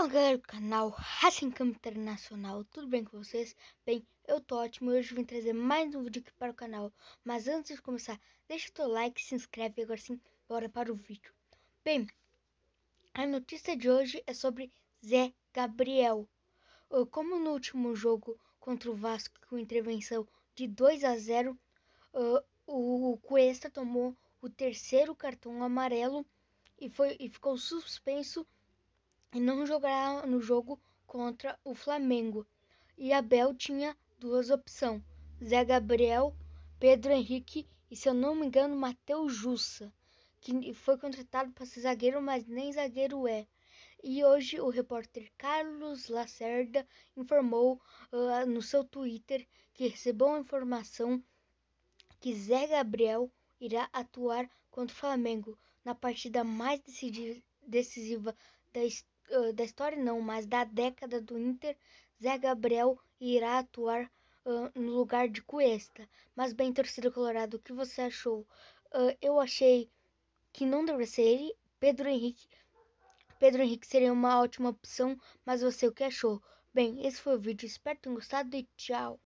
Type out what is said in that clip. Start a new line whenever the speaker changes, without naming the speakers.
Fala galera do canal Racing Camp Internacional, tudo bem com vocês? Bem, eu tô ótimo e hoje vim trazer mais um vídeo aqui para o canal. Mas antes de começar, deixa o teu like, se inscreve e agora sim, bora para o vídeo. Bem, a notícia de hoje é sobre Zé Gabriel. Como no último jogo contra o Vasco, com intervenção de 2 a 0, o Cuesta tomou o terceiro cartão amarelo e, foi, e ficou suspenso e não jogará no jogo contra o Flamengo. E Abel tinha duas opções: Zé Gabriel, Pedro Henrique e, se eu não me engano, Matheus Jussa, que foi contratado para ser zagueiro, mas nem zagueiro é. E hoje o repórter Carlos Lacerda informou uh, no seu Twitter que recebeu a informação que Zé Gabriel irá atuar contra o Flamengo na partida mais decisiva da história da história não, mas da década do Inter, Zé Gabriel irá atuar uh, no lugar de Cuesta. Mas bem, torcida colorado, o que você achou? Uh, eu achei que não deveria ser ele, Pedro Henrique. Pedro Henrique seria uma ótima opção, mas você o que achou? Bem, esse foi o vídeo, espero que tenham gostado e tchau!